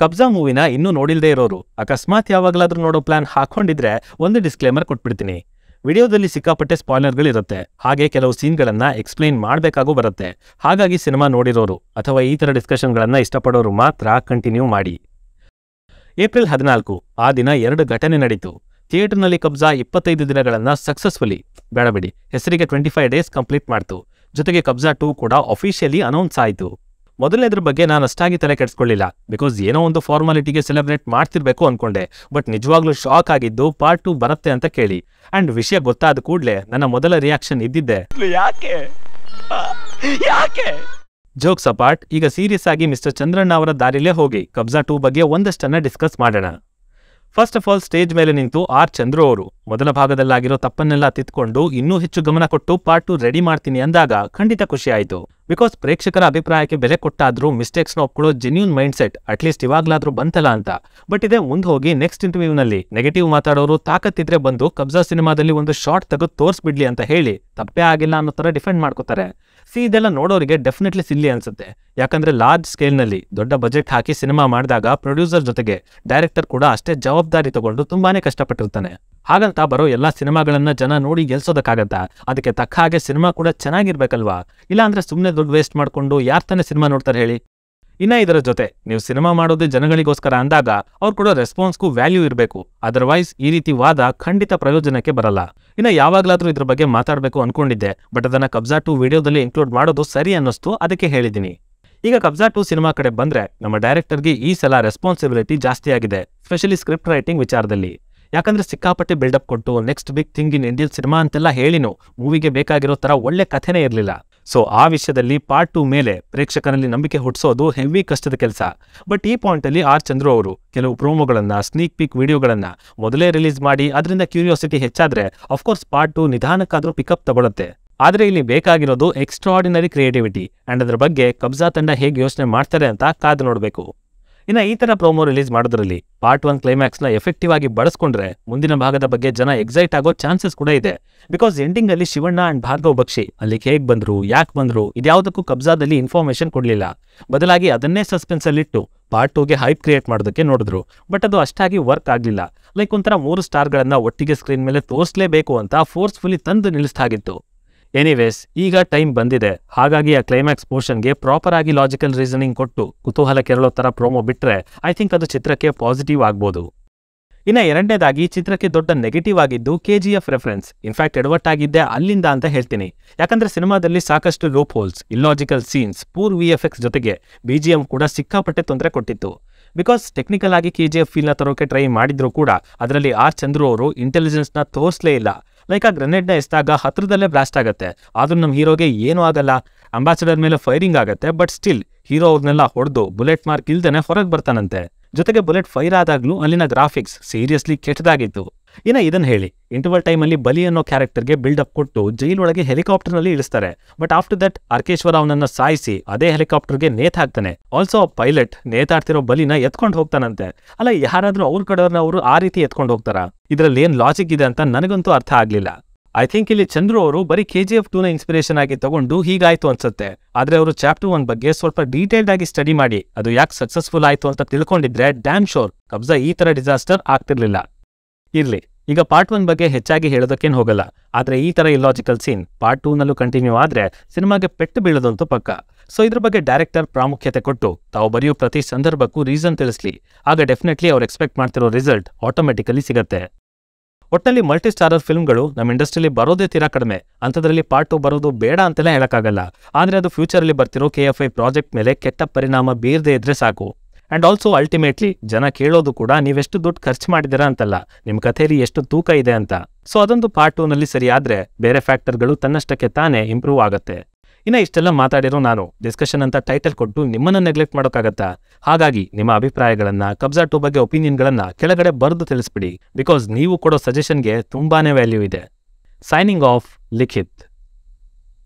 ಕಬ್ಜಾ ಮೂವಿನ ಇನ್ನೂ ನೋಡಿಲ್ದೇ ಇರೋರು ಅಕಸ್ಮಾತ್ ಯಾವಾಗಲಾದ್ರೂ ನೋಡೋ ಪ್ಲಾನ್ ಹಾಕೊಂಡಿದ್ರೆ ಒಂದು ಡಿಸ್ಕ್ಲೇಮರ್ ಕೊಟ್ಬಿಡ್ತೀನಿ ವಿಡಿಯೋದಲ್ಲಿ ಸಿಕ್ಕಾಪಟ್ಟೆ ಇರುತ್ತೆ ಹಾಗೆ ಕೆಲವು ಸೀನ್ಗಳನ್ನ ಎಕ್ಸ್ಪ್ಲೈನ್ ಮಾಡಬೇಕಾಗೂ ಬರುತ್ತೆ ಹಾಗಾಗಿ ಸಿನಿಮಾ ನೋಡಿರೋರು ಅಥವಾ ಈ ಥರ ಡಿಸ್ಕಷನ್ಗಳನ್ನ ಇಷ್ಟಪಡೋರು ಮಾತ್ರ ಕಂಟಿನ್ಯೂ ಮಾಡಿ ಏಪ್ರಿಲ್ ಹದಿನಾಲ್ಕು ಆ ದಿನ ಎರಡು ಘಟನೆ ನಡೀತು ಥಿಯೇಟರ್ನಲ್ಲಿ ಕಬ್ಜಾ ಇಪ್ಪತ್ತೈದು ದಿನಗಳನ್ನ ಸಕ್ಸಸ್ಫುಲಿ ಬೇಡಬಿಡಿ ಹೆಸರಿಗೆ ಟ್ವೆಂಟಿ ಫೈವ್ ಡೇಸ್ ಕಂಪ್ಲೀಟ್ ಮಾಡ್ತು ಜೊತೆಗೆ ಕಬ್ಜಾ ಟೂ ಕೂಡ ಅಫಿಷಿಯಲಿ ಅನೌನ್ಸ್ ಆಯಿತು ಮೊದಲನೇದ್ರ ಬಗ್ಗೆ ನಾನು ಅಷ್ಟಾಗಿ ತಲೆ ಕೆಡಿಸ್ಕೊಳ್ಳಿಲ್ಲ ಬಿಕಾಸ್ ಏನೋ ಒಂದು ಫಾರ್ಮಾಲಿಟಿಗೆ ಸೆಲೆಬ್ರೇಟ್ ಮಾಡ್ತಿರ್ಬೇಕು ಅನ್ಕೊಂಡೆ ಬಟ್ ನಿಜವಾಗ್ಲೂ ಶಾಕ್ ಆಗಿದ್ದು ಪಾರ್ಟ್ ಟು ಬರುತ್ತೆ ಅಂತ ಕೇಳಿ ಅಂಡ್ ವಿಷಯ ಗೊತ್ತಾದ ಕೂಡಲೇ ನನ್ನ ಮೊದಲ ರಿಯಾಕ್ಷನ್ ಇದ್ದಿದ್ದೆ ಯಾಕೆ ಯಾಕೆ ಜೋಕ್ಸ್ ಅಪಾರ್ಟ್ ಈಗ ಸೀರಿಯಸ್ ಆಗಿ ಮಿಸ್ಟರ್ ಚಂದ್ರಣ್ಣ ಅವರ ದಾರಿಲೇ ಹೋಗಿ ಕಬ್ಜಾ ಟೂ ಬಗ್ಗೆ ಒಂದಷ್ಟನ್ನ ಡಿಸ್ಕಸ್ ಮಾಡೋಣ ಫಸ್ಟ್ ಆಫ್ ಆಲ್ ಸ್ಟೇಜ್ ಮೇಲೆ ನಿಂತು ಆರ್ ಚಂದ್ರು ಅವರು ಮೊದಲ ಭಾಗದಲ್ಲಾಗಿರೋ ತಪ್ಪನ್ನೆಲ್ಲ ತಿತ್ಕೊಂಡು ಇನ್ನೂ ಹೆಚ್ಚು ಗಮನ ಕೊಟ್ಟು ಪಾರ್ಟ್ ಟು ರೆಡಿ ಮಾಡ್ತೀನಿ ಅಂದಾಗ ಖಂಡಿತ ಖುಷಿ ಬಿಕಾಸ್ ಪ್ರೇಕ್ಷಕರ ಅಭಿಪ್ರಾಯಕ್ಕೆ ಬೆಲೆ ಕೊಟ್ಟಾದ್ರೂ ಮಿಸ್ಟೇಕ್ಸ್ನ ಒಪ್ಕೊಳ್ಳೋ ಜೆನ್ಯೂನ್ ಮೈಂಡ್ ಸೆಟ್ ಅಟ್ಲೀಸ್ಟ್ ಇವಾಗ್ಲಾದ್ರೂ ಬಂತಲ್ಲ ಅಂತ ಬಟ್ ಇದೇ ಮುಂದೆ ಹೋಗಿ ನೆಕ್ಸ್ಟ್ ಇಂಟರ್ವ್ಯೂನಲ್ಲಿ ನೆಗೆಟಿವ್ ಮಾತಾಡೋರು ತಾಕತ್ತಿದ್ರೆ ಬಂದು ಕಬ್ಜಾ ಸಿನಿಮಾದಲ್ಲಿ ಒಂದು ಶಾರ್ಟ್ ತೆಗೆದು ತೋರಿಸ್ಬಿಡ್ಲಿ ಅಂತ ಹೇಳಿ ತಪ್ಪೇ ಆಗಿಲ್ಲ ಅನ್ನೋ ಥರ ಡಿಫೆಂಡ್ ಮಾಡ್ಕೋತಾರೆ ಸಿ ಇದೆಲ್ಲ ನೋಡೋರಿಗೆ ಡೆಫಿನೆಟ್ಲಿ ಸಿಲ್ಲಿ ಅನ್ಸುತ್ತೆ ಯಾಕಂದ್ರೆ ಲಾರ್ಜ್ ಸ್ಕೇಲ್ನಲ್ಲಿ ದೊಡ್ಡ ಬಜೆಟ್ ಹಾಕಿ ಸಿನಿಮಾ ಮಾಡಿದಾಗ ಪ್ರೊಡ್ಯೂಸರ್ ಜೊತೆಗೆ ಡೈರೆಕ್ಟರ್ ಕೂಡ ಅಷ್ಟೇ ಜವಾಬ್ದಾರಿ ತಗೊಂಡು ತುಂಬಾನೇ ಕಷ್ಟಪಟ್ಟಿರ್ತಾನೆ ಹಾಗಂತ ಬರೋ ಎಲ್ಲಾ ಸಿನಿಮಾಗಳನ್ನ ಜನ ನೋಡಿ ಗೆಲ್ಸೋದಕ್ಕಾಗತ್ತಾ ಅದಕ್ಕೆ ತಕ್ಕ ಹಾಗೆ ಸಿನಿಮಾ ಕೂಡ ಚೆನ್ನಾಗಿರ್ಬೇಕಲ್ವಾ ಇಲ್ಲಾಂದ್ರೆ ಸುಮ್ಮನೆ ದುಡ್ಡು ವೇಸ್ಟ್ ಮಾಡಿಕೊಂಡು ಯಾರ್ ಸಿನಿಮಾ ನೋಡ್ತಾರೆ ಹೇಳಿ ಇನ್ನ ಇದರ ಜೊತೆ ನೀವು ಸಿನಿಮಾ ಮಾಡೋದೇ ಜನಗಳಿಗೋಸ್ಕರ ಅಂದಾಗ ಅವ್ರು ಕೊಡೋ ರೆಸ್ಪಾನ್ಸ್ಗೂ ವ್ಯಾಲ್ಯೂ ಇರಬೇಕು ಅದರ್ವೈಸ್ ಈ ರೀತಿ ವಾದ ಖಂಡಿತ ಪ್ರಯೋಜನಕ್ಕೆ ಬರಲ್ಲ ಇನ್ನ ಯಾವಾಗ್ಲಾದ್ರೂ ಇದ್ರ ಬಗ್ಗೆ ಮಾತಾಡಬೇಕು ಅನ್ಕೊಂಡಿದ್ದೆ ಬಟ್ ಅದನ್ನ ಕಬ್ಜಾ ಟು ವಿಡಿಯೋದಲ್ಲಿ ಇನ್ಕ್ಲೂಡ್ ಮಾಡೋದು ಸರಿ ಅನ್ನಿಸ್ತು ಅದಕ್ಕೆ ಹೇಳಿದ್ದೀನಿ ಈಗ ಕಬ್ಜಾ ಟು ಸಿನಿಮಾ ಕಡೆ ಬಂದ್ರೆ ನಮ್ಮ ಡೈರೆಕ್ಟರ್ಗೆ ಈ ಸಲ ರೆಸ್ಪಾನ್ಸಿಬಿಲಿಟಿ ಜಾಸ್ತಿ ಆಗಿದೆ ಸ್ಪೆಷಲಿ ಸ್ಕ್ರಿಪ್ಟ್ ರೈಟಿಂಗ್ ವಿಚಾರದಲ್ಲಿ ಯಾಕಂದ್ರೆ ಸಿಕ್ಕಾಪಟ್ಟೆ ಬಿಲ್ಡಪ್ ಕೊಟ್ಟು next big thing in Indian cinema ಅಂತೆಲ್ಲ ಹೇಳಿನೋ ಮೂವಿಗೆ ಬೇಕಾಗಿರೋ ತರ ಒಳ್ಳೆ ಕಥೆನೇ ಇರಲಿಲ್ಲ ಸೊ ಆ ವಿಷಯದಲ್ಲಿ ಪಾರ್ಟ್ ಟು ಮೇಲೆ ಪ್ರೇಕ್ಷಕರಲ್ಲಿ ನಂಬಿಕೆ ಹುಟ್ಟಿಸೋದು ಹೆವಿ ಕಷ್ಟದ ಕೆಲಸ ಬಟ್ ಈ ಪಾಯಿಂಟಲ್ಲಿ ಆರ್ ಚಂದ್ರು ಅವರು ಕೆಲವು ಪ್ರೋಮೋಗಳನ್ನು ಸ್ನೀಕ್ ಪಿಕ್ ವಿಡಿಯೋಗಳನ್ನು ಮೊದಲೇ ರಿಲೀಸ್ ಮಾಡಿ ಅದರಿಂದ ಕ್ಯೂರಿಯಾಸಿಟಿ ಹೆಚ್ಚಾದ್ರೆ ಅಫ್ಕೋರ್ಸ್ ಪಾರ್ಟ್ ಟು ನಿಧಾನಕ್ಕಾದ್ರೂ ಪಿಕಪ್ ತಗೊಳ್ಳುತ್ತೆ ಆದರೆ ಇಲ್ಲಿ ಬೇಕಾಗಿರೋದು ಎಕ್ಸ್ಟ್ರಾ ಆರ್ಡಿನರಿ ಕ್ರಿಯೇಟಿವಿಟಿ ಅಂಡ್ ಅದರ ಬಗ್ಗೆ ಕಬ್ಜಾ ತಂಡ ಹೇಗೆ ಯೋಚನೆ ಮಾಡ್ತಾರೆ ಅಂತ ಕಾದು ನೋಡಬೇಕು ಇನ್ನು ಈ ಥರ ಪ್ರೋಮೋ ರಿಲೀಸ್ ಮಾಡೋದ್ರಲ್ಲಿ ಪಾರ್ಟ್ ಒನ್ ಕ್ಲೈಮ್ಯಾಕ್ಸ್ನ ಎಫೆಕ್ಟಿವ್ ಆಗಿ ಬಳಸ್ಕೊಂಡ್ರೆ ಮುಂದಿನ ಭಾಗದ ಬಗ್ಗೆ ಜನ ಎಕ್ಸೈಟ್ ಆಗೋ ಚಾನ್ಸಸ್ ಕೂಡ ಇದೆ ಬಿಕಾಸ್ ಎಂಡಿಂಗ್ ಅಲ್ಲಿ ಶಿವಣ್ಣ ಅಂಡ್ ಭಾರ್ಗವ್ ಬಕ್ಷಿ ಅಲ್ಲಿ ಹೇಗೆ ಬಂದ್ರು ಯಾಕೆ ಬಂದ್ರು ಇದ್ಯಾವುದಕ್ಕೂ ಕಬ್ಜಾದಲ್ಲಿ ಇನ್ಫಾರ್ಮೇಶನ್ ಕೊಡಲಿಲ್ಲ ಬದಲಾಗಿ ಅದನ್ನೇ ಸಸ್ಪೆನ್ಸ್ ಅಲ್ಲಿ ಇಟ್ಟು ಪಾರ್ಟ್ ಟೂಗೆ ಹೈಪ್ ಕ್ರಿಯೇಟ್ ಮಾಡೋದಕ್ಕೆ ನೋಡಿದ್ರು ಬಟ್ ಅದು ಅಷ್ಟಾಗಿ ವರ್ಕ್ ಆಗಲಿಲ್ಲ ಲೈಕ್ ಒಂಥರ ಮೂರು ಸ್ಟಾರ್ಗಳನ್ನು ಒಟ್ಟಿಗೆ ಸ್ಕ್ರೀನ್ ಮೇಲೆ ತೋರಿಸಲೇಬೇಕು ಅಂತ ಫೋರ್ಸ್ಫುಲಿ ತಂದು ನಿಲ್ಲಿಸ್ತಾಗಿತ್ತು ಎನಿವೇಸ್ ಈಗ ಟೈಮ್ ಬಂದಿದೆ ಹಾಗಾಗಿ ಆ ಕ್ಲೈಮ್ಯಾಕ್ಸ್ ಪೋರ್ಷನ್ಗೆ ಪ್ರಾಪರ್ ಆಗಿ ಲಾಜಿಕಲ್ ರೀಸನಿಂಗ್ ಕೊಟ್ಟು ಕುತೂಹಲ ಕೆರಳೋ ಥರ ಪ್ರೋಮೋ ಬಿಟ್ರೆ ಐ ಥಿಂಕ್ ಅದು ಚಿತ್ರಕ್ಕೆ ಪಾಸಿಟಿವ್ ಆಗ್ಬೋದು ಇನ್ನು ಎರಡನೇದಾಗಿ ಚಿತ್ರಕ್ಕೆ ದೊಡ್ಡ ನೆಗೆಟಿವ್ ಆಗಿದ್ದು K G F reference in fact ಎಡವಟ್ ಅಲ್ಲಿಂದ ಅಂತ ಹೇಳ್ತೀನಿ ಯಾಕಂದ್ರೆ ಸಿನಿಮಾದಲ್ಲಿ ಸಾಕಷ್ಟು loopholes illogical scenes poor V F X ಜೊತೆಗೆ ಬಿ ಜಿ ಎಂ ಕೂಡ ಸಿಕ್ಕಾಪಟ್ಟೆ ತೊಂದರೆ ಕೊಟ್ಟಿತ್ತು ಬಿಕಾಸ್ ಟೆಕ್ನಿಕಲ್ ಆಗಿ ಕೆ ಜಿ ಎಫ್ ಫೀಲ್ನ ತರೋಕೆ ಟ್ರೈ ಮಾಡಿದ್ರು ಕೂಡ ಅದರಲ್ಲಿ ಆರ್ ಚಂದ್ರು ಅವರು ಇಂಟೆಲಿಜೆನ್ಸ್ನ ತೋರಿಸಲೇ ಇಲ್ಲ ಲೈಕ್ ಆ ಗ್ರೆನೇಡ್ನ ಎಸ್ದಾಗ ಹತ್ರದಲ್ಲೇ ಬ್ಲಾಸ್ಟ್ ಆಗುತ್ತೆ ಆದ್ರೂ ನಮ್ಮ ಹೀರೋಗೆ ಏನೂ ಆಗಲ್ಲ ಅಂಬಾಸಿಡರ್ ಮೇಲೆ ಫೈರಿಂಗ್ ಆಗುತ್ತೆ ಬಟ್ ಸ್ಟಿಲ್ ಹೀರೋ ಅವ್ರನ್ನೆಲ್ಲ ಹೊಡೆದು ಬುಲೆಟ್ ಮಾರ್ಕ್ ಇಲ್ದೇನೆ ಹೊರಗೆ ಬರ್ತಾನಂತೆ ಜೊತೆಗೆ ಬುಲೆಟ್ ಫೈರ್ ಆದಾಗ್ಲೂ ಅಲ್ಲಿನ ಗ್ರಾಫಿಕ್ಸ್ ಸೀರಿಯಸ್ಲಿ ಕೆಟ್ಟದಾಗಿತ್ತು ಇನ್ನ ಇದನ್ನ ಹೇಳಿ ಇಂಟರ್ವಲ್ ಟೈಮ್ ಅಲ್ಲಿ ಬಲಿ ಅನ್ನೋ ಕ್ಯಾರೆಕ್ಟರ್ಗೆ ಬಿಲ್ಡ್ ಅಪ್ ಕೊಟ್ಟು ಜೈಲ್ ಒಳಗೆ ಹೆಲಿಕಾಪ್ಟರ್ ನಲ್ಲಿ ಇಳಿಸ್ತಾರೆ ಬಟ್ ಆಫ್ಟರ್ ದಟ್ ಅರ್ಕೇಶ್ವರ ಅವನನ್ನ ಸಾಯಿಸಿ ಅದೇ ಹೆಲಿಕಾಪ್ಟರ್ಗೆ ನೇತ ಹಾಕ್ತಾನೆ ಆಲ್ಸೋ ಪೈಲಟ್ ನೇತಾಡ್ತಿರೋ ಬಲಿನ ಎತ್ಕೊಂಡು ಹೋಗ್ತಾನಂತೆ ಅಲ್ಲ ಯಾರಾದ್ರೂ ಅವ್ರ ಕಡೆಯವ್ರನ್ನ ಅವರು ಆ ರೀತಿ ಎತ್ಕೊಂಡು ಹೋಗ್ತಾರ ಇದರಲ್ಲಿ ಏನ್ ಲಾಜಿಕ್ ಇದೆ ಅಂತ ನನಗಂತೂ ಅರ್ಥ ಆಗ್ಲಿಲ್ಲ ಐ ಥಿಂಕ್ ಇಲ್ಲಿ ಚಂದ್ರು ಅವರು ಬರೀ ಕೆ ಜಿ ಎಫ್ ನ ಇನ್ಸ್ಪಿರೇಷನ್ ಆಗಿ ತಗೊಂಡು ಹೀಗಾಯ್ತು ಅನ್ಸುತ್ತೆ ಆದ್ರೆ ಅವರು ಚಾಪ್ಟರ್ ಒನ್ ಬಗ್ಗೆ ಸ್ವಲ್ಪ ಡೀಟೇಲ್ಡ್ ಆಗಿ ಸ್ಟಡಿ ಮಾಡಿ ಅದು ಯಾಕೆ ಸಕ್ಸಸ್ಫುಲ್ ಆಯ್ತು ಅಂತ ತಿಳ್ಕೊಂಡಿದ್ರೆ ಡ್ಯಾಮ್ ಶೋರ್ ಕಬ್ಜಾ ಈ ತರ ಡಿಸಾಸ್ಟರ್ ಆಗ್ತಿರ್ಲಿಲ್ಲ ಇರ್ಲಿ ಈಗ ಪಾರ್ಟ್ ಒನ್ ಬಗ್ಗೆ ಹೆಚ್ಚಾಗಿ ಹೇಳೋದಕ್ಕೇನು ಹೋಗಲ್ಲ ಆದರೆ ಈ ಥರ ಇಲ್ಲಾಜಿಕಲ್ ಸೀನ್ ಪಾರ್ಟ್ ಟೂನಲ್ಲೂ ಕಂಟಿನ್ಯೂ ಆದ್ರೆ ಸಿನಿಮಾಗೆ ಪೆಟ್ಟು ಬೀಳೋದಂತೂ ಪಕ್ಕ ಸೊ ಇದ್ರ ಬಗ್ಗೆ ಡೈರೆಕ್ಟರ್ ಪ್ರಾಮುಖ್ಯತೆ ಕೊಟ್ಟು ತಾವು ಬರೆಯೋ ಪ್ರತಿ ಸಂದರ್ಭಕ್ಕೂ ರೀಸನ್ ತಿಳಿಸ್ಲಿ ಆಗ ಡೆಫಿನೆಟ್ಲಿ ಅವ್ರು ಎಕ್ಸ್ಪೆಕ್ಟ್ ಮಾಡ್ತಿರೋ ರಿಸಲ್ಟ್ ಆಟೋಮೆಟಿಕಲಿ ಸಿಗತ್ತೆ ಒಟ್ಟಲ್ಲಿ ಮಲ್ಟಿ ಸ್ಟಾರರ್ ಫಿಲ್ಮ್ಗಳು ನಮ್ಮ ಇಂಡಸ್ಟ್ರಿಲಿ ಬರೋದೇ ತೀರಾ ಕಡಿಮೆ ಅಂಥದ್ರಲ್ಲಿ ಪಾರ್ಟ್ ಟು ಬರೋದು ಬೇಡ ಅಂತೆಲ್ಲ ಹೇಳಕ್ಕಾಗಲ್ಲ ಆದ್ರೆ ಅದು ಫ್ಯೂಚರಲ್ಲಿ ಬರ್ತಿರೋ ಕೆ ಎಫ್ ಐ ಪ್ರಾಜೆಕ್ಟ್ ಮೇಲೆ ಕೆಟ್ಟ ಪರಿಣಾಮ ಬೀರದೇ ಇದ್ರೆ ಸಾಕು ಆ್ಯಂಡ್ ಆಲ್ಸೋ ಅಲ್ಟಿಮೇಟ್ಲಿ ಜನ ಕೇಳೋದು ಕೂಡ ನೀವೆಷ್ಟು ದುಡ್ಡು ಖರ್ಚು ಮಾಡಿದ್ದೀರಾ ಅಂತಲ್ಲ ನಿಮ್ಮ ಕಥೆಯಲ್ಲಿ ಎಷ್ಟು ತೂಕ ಇದೆ ಅಂತ ಸೊ ಅದೊಂದು ಪಾರ್ಟ್ ಟೂನಲ್ಲಿ ಸರಿಯಾದರೆ ಬೇರೆ ಫ್ಯಾಕ್ಟರ್ಗಳು ತನ್ನಷ್ಟಕ್ಕೆ ತಾನೇ ಇಂಪ್ರೂವ್ ಆಗುತ್ತೆ ಇನ್ನು ಇಷ್ಟೆಲ್ಲ ಮಾತಾಡಿರೋ ನಾನು ಡಿಸ್ಕಷನ್ ಅಂತ ಟೈಟಲ್ ಕೊಟ್ಟು ನಿಮ್ಮನ್ನು ನೆಗ್ಲೆಕ್ಟ್ ಮಾಡೋಕ್ಕಾಗತ್ತಾ ಹಾಗಾಗಿ ನಿಮ್ಮ ಅಭಿಪ್ರಾಯಗಳನ್ನು ಕಬ್ಜಾ ಟೂ ಬಗ್ಗೆ ಒಪಿನಿಯನ್ಗಳನ್ನು ಕೆಳಗಡೆ ಬರೆದು ತಿಳಿಸ್ಬಿಡಿ ಬಿಕಾಸ್ ನೀವು ಕೊಡೋ ಸಜೆಷನ್ಗೆ ತುಂಬಾನೇ ವ್ಯಾಲ್ಯೂ ಇದೆ ಸೈನಿಂಗ್ ಆಫ್ ಲಿಖಿತ್